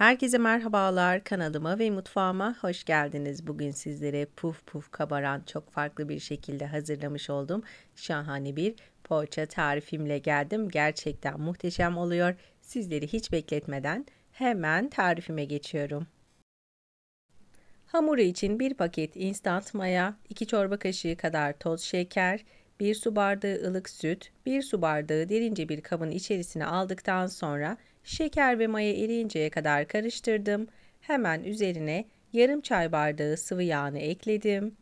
Herkese merhabalar kanalıma ve mutfağıma hoş geldiniz. Bugün sizlere puf puf kabaran çok farklı bir şekilde hazırlamış olduğum şahane bir poğaça tarifimle geldim. Gerçekten muhteşem oluyor. Sizleri hiç bekletmeden hemen tarifime geçiyorum. Hamuru için bir paket instant maya, 2 çorba kaşığı kadar toz şeker, 1 su bardağı ılık süt, 1 su bardağı derince bir kabın içerisine aldıktan sonra Şeker ve maya eriyinceye kadar karıştırdım. Hemen üzerine yarım çay bardağı sıvı yağını ekledim.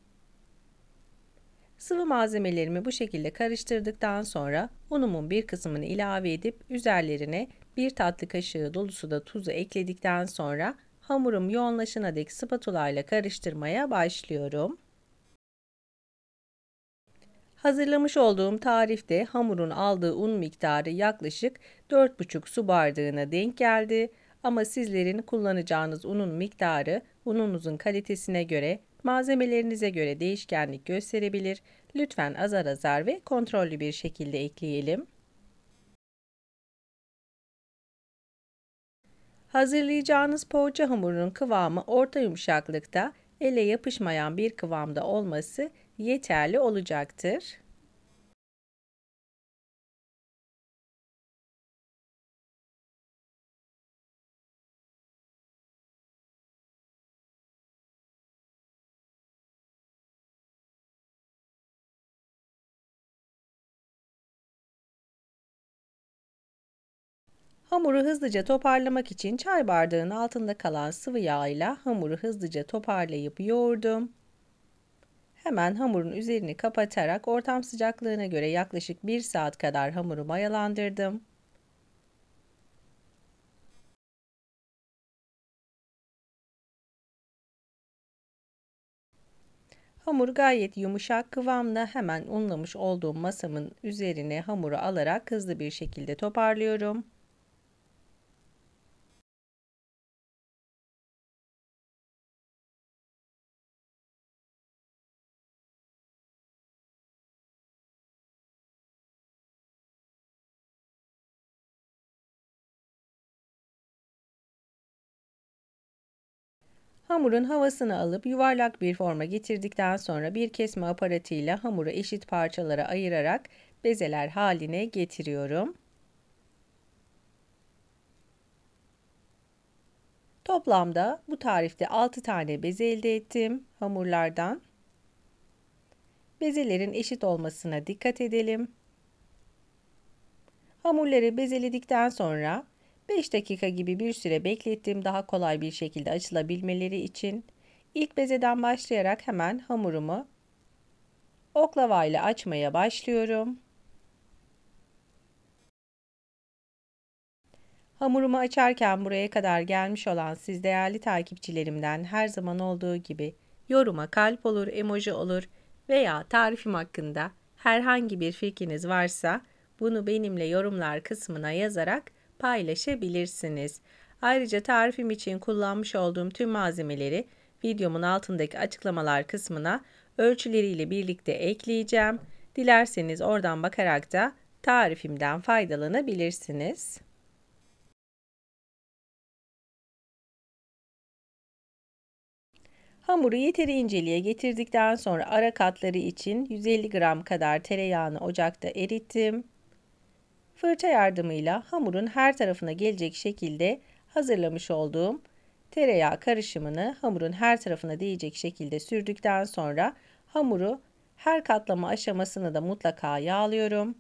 Sıvı malzemelerimi bu şekilde karıştırdıktan sonra unumun bir kısmını ilave edip üzerlerine bir tatlı kaşığı dolusu da tuzu ekledikten sonra hamurum yoğunlaşana dek spatula ile karıştırmaya başlıyorum. Hazırlamış olduğum tarifte hamurun aldığı un miktarı yaklaşık 4,5 su bardağına denk geldi ama sizlerin kullanacağınız unun miktarı ununuzun kalitesine göre, malzemelerinize göre değişkenlik gösterebilir. Lütfen azar azar ve kontrollü bir şekilde ekleyelim. Hazırlayacağınız poğaça hamurunun kıvamı orta yumuşaklıkta, ele yapışmayan bir kıvamda olması yeterli olacaktır. Hamuru hızlıca toparlamak için çay bardağının altında kalan sıvı yağ ile hamuru hızlıca toparlayıp yoğurdum. Hemen hamurun üzerini kapatarak ortam sıcaklığına göre yaklaşık 1 saat kadar hamuru mayalandırdım. Hamur gayet yumuşak kıvamda hemen unlamış olduğum masamın üzerine hamuru alarak hızlı bir şekilde toparlıyorum. Hamurun havasını alıp yuvarlak bir forma getirdikten sonra bir kesme aparatıyla hamuru eşit parçalara ayırarak bezeler haline getiriyorum. Toplamda bu tarifte 6 tane beze elde ettim hamurlardan. Bezelerin eşit olmasına dikkat edelim. Hamurları bezeledikten sonra 5 dakika gibi bir süre beklettiğim daha kolay bir şekilde açılabilmeleri için. ilk bezeden başlayarak hemen hamurumu oklava ile açmaya başlıyorum. Hamurumu açarken buraya kadar gelmiş olan siz değerli takipçilerimden her zaman olduğu gibi yoruma kalp olur, emoji olur veya tarifim hakkında herhangi bir fikriniz varsa bunu benimle yorumlar kısmına yazarak paylaşabilirsiniz. Ayrıca tarifim için kullanmış olduğum tüm malzemeleri videomun altındaki açıklamalar kısmına ölçüleriyle birlikte ekleyeceğim. Dilerseniz oradan bakarak da tarifimden faydalanabilirsiniz. Hamuru yeteri inceliğe getirdikten sonra ara katları için 150 gram kadar tereyağını ocakta erittim fırça yardımıyla hamurun her tarafına gelecek şekilde hazırlamış olduğum tereyağı karışımını hamurun her tarafına değecek şekilde sürdükten sonra hamuru her katlama aşamasını da mutlaka yağlıyorum.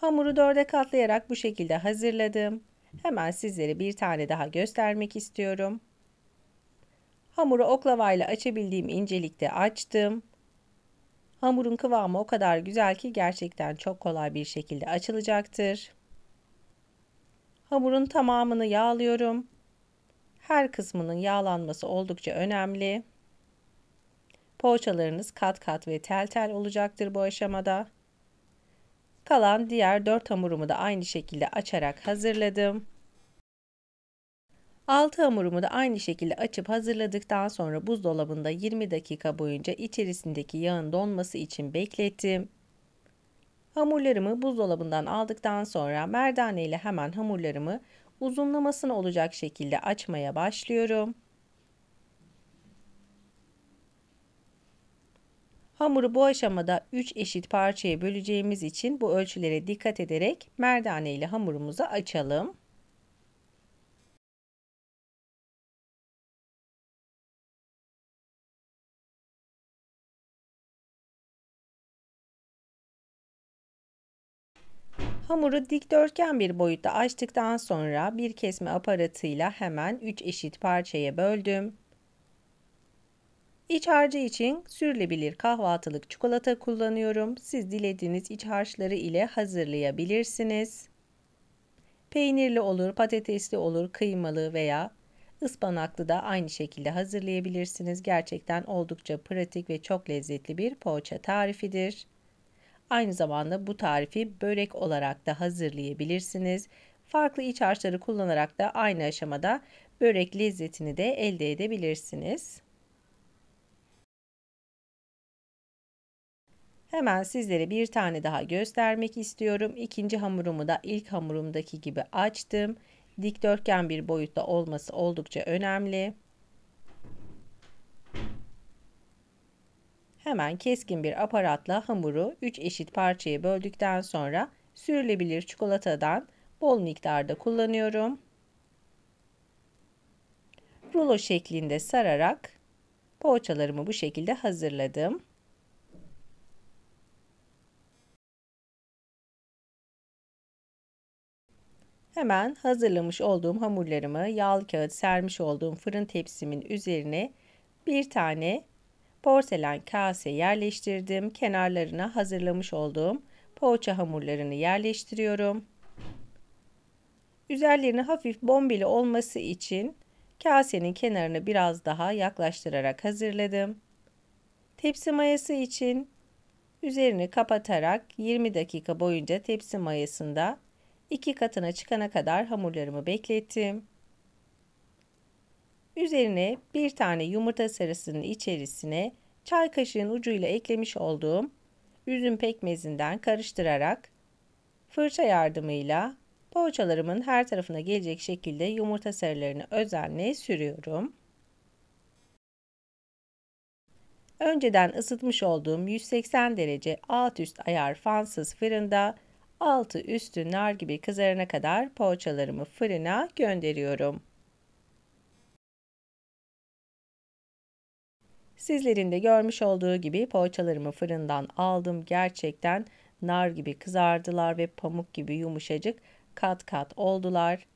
Hamuru dörde katlayarak bu şekilde hazırladım. Hemen sizlere bir tane daha göstermek istiyorum. Hamuru oklavayla açabildiğim incelikte açtım. Hamurun kıvamı o kadar güzel ki gerçekten çok kolay bir şekilde açılacaktır. Hamurun tamamını yağlıyorum. Her kısmının yağlanması oldukça önemli. Poğaçalarınız kat kat ve tel tel olacaktır bu aşamada. Kalan diğer 4 hamurumu da aynı şekilde açarak hazırladım. 6 hamurumu da aynı şekilde açıp hazırladıktan sonra buzdolabında 20 dakika boyunca içerisindeki yağın donması için beklettim. Hamurlarımı buzdolabından aldıktan sonra merdane ile hemen hamurlarımı uzunlamasına olacak şekilde açmaya başlıyorum. Hamuru bu aşamada 3 eşit parçaya böleceğimiz için bu ölçülere dikkat ederek merdane ile hamurumuzu açalım. Hamuru dikdörtgen bir boyutta açtıktan sonra bir kesme aparatıyla hemen 3 eşit parçaya böldüm. İç harcı için sürülebilir kahvaltılık çikolata kullanıyorum. Siz dilediğiniz iç harçları ile hazırlayabilirsiniz. Peynirli olur, patatesli olur, kıymalı veya ıspanaklı da aynı şekilde hazırlayabilirsiniz. Gerçekten oldukça pratik ve çok lezzetli bir poğaça tarifidir. Aynı zamanda bu tarifi börek olarak da hazırlayabilirsiniz. Farklı iç harçları kullanarak da aynı aşamada börek lezzetini de elde edebilirsiniz. Hemen sizlere bir tane daha göstermek istiyorum. İkinci hamurumu da ilk hamurumdaki gibi açtım. Dikdörtgen bir boyutta olması oldukça önemli. Hemen keskin bir aparatla hamuru 3 eşit parçaya böldükten sonra sürülebilir çikolatadan bol miktarda kullanıyorum. Rulo şeklinde sararak poğaçalarımı bu şekilde hazırladım. Hemen hazırlamış olduğum hamurlarımı yağlı kağıt sermiş olduğum fırın tepsimin üzerine bir tane Porselen kase yerleştirdim. Kenarlarına hazırlamış olduğum poğaça hamurlarını yerleştiriyorum. üzerlerini hafif bombili olması için kasenin kenarını biraz daha yaklaştırarak hazırladım. Tepsi mayası için üzerini kapatarak 20 dakika boyunca tepsi mayasında iki katına çıkana kadar hamurlarımı beklettim. Üzerine bir tane yumurta sarısının içerisine çay kaşığın ucuyla eklemiş olduğum üzüm pekmezinden karıştırarak fırça yardımıyla poğaçalarımın her tarafına gelecek şekilde yumurta sarılarını özenle sürüyorum. Önceden ısıtmış olduğum 180 derece alt üst ayar fansız fırında altı üstü nar gibi kızarana kadar poğaçalarımı fırına gönderiyorum. Sizlerin de görmüş olduğu gibi poğaçalarımı fırından aldım. Gerçekten nar gibi kızardılar ve pamuk gibi yumuşacık kat kat oldular.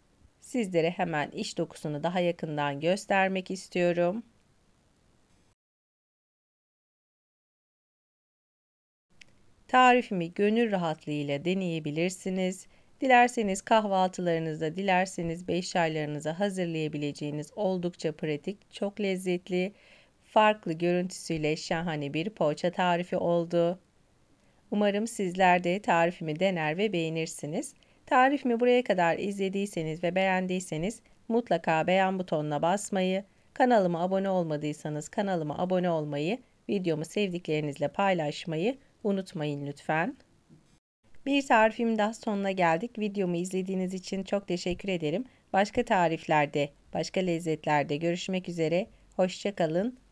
Sizlere hemen iç dokusunu daha yakından göstermek istiyorum. Tarifimi gönül rahatlığıyla deneyebilirsiniz. Dilerseniz kahvaltılarınızda, dilerseniz beş çaylarınıza hazırlayabileceğiniz oldukça pratik, çok lezzetli farklı görüntüsüyle şahane bir poğaça tarifi oldu. Umarım sizler de tarifimi dener ve beğenirsiniz. Tarifimi buraya kadar izlediyseniz ve beğendiyseniz mutlaka beğen butonuna basmayı, kanalıma abone olmadıysanız kanalıma abone olmayı, videomu sevdiklerinizle paylaşmayı unutmayın lütfen. Bir tarifim daha sonuna geldik. Videomu izlediğiniz için çok teşekkür ederim. Başka tariflerde, başka lezzetlerde görüşmek üzere. Hoşçakalın.